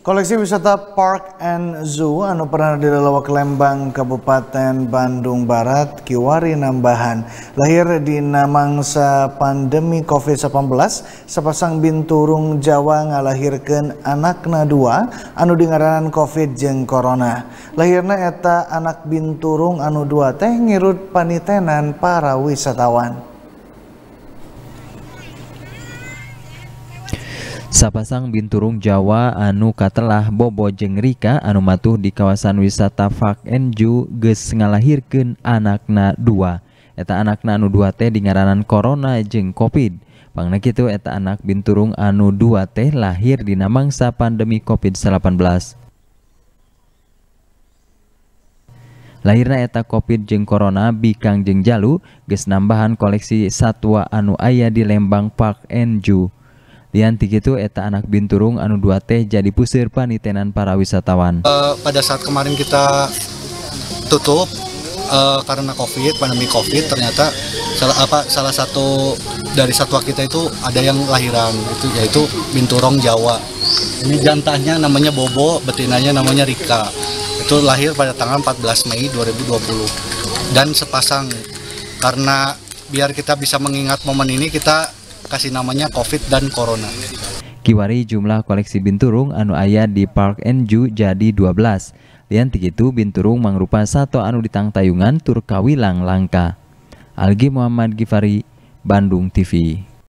Koleksi wisata Park and Zoo anu pernah di ke Lembang, Kabupaten Bandung Barat, Kiwari Nambahan. Lahir di namangsa pandemi COVID-19, sepasang binturung Jawa ngalahirkan anakna dua anu dingaranan COVID jeng Corona. Lahirna eta anak binturung anu dua teh ngirut panitenan para wisatawan. Sapasang Binturung Jawa anu katelah bobo jeng Rika anu matuh di kawasan wisata Fak Enju ges ngalahirkan anakna dua. Eta anakna anu dua teh dingaranan Corona jeng Covid. Pangna kitu eta anak Binturung anu dua teh lahir di namangsa pandemi Covid-19. Lahirna eta Covid jeng Corona bikang jeng Jalu ges nambahan koleksi satwa anu aya di Lembang Park Enju. Dianti itu eta anak binturung anu dua teh jadi pusir panitenan para wisatawan. Uh, pada saat kemarin kita tutup uh, karena COVID, pandemi COVID, ternyata salah apa salah satu dari satwa kita itu ada yang lahiran itu yaitu binturong Jawa. Ini jantahnya namanya Bobo, betinanya namanya Rika. Itu lahir pada tanggal 14 Mei 2020 dan sepasang karena biar kita bisa mengingat momen ini kita kasih namanya COVID dan Corona. Kiwari jumlah koleksi binturung anu ayah di Park Enju jadi 12. Lian itu binturung mangrupa satu anu ditang tayungan Turkawilang langka. Algi Muhammad Givari, Bandung TV.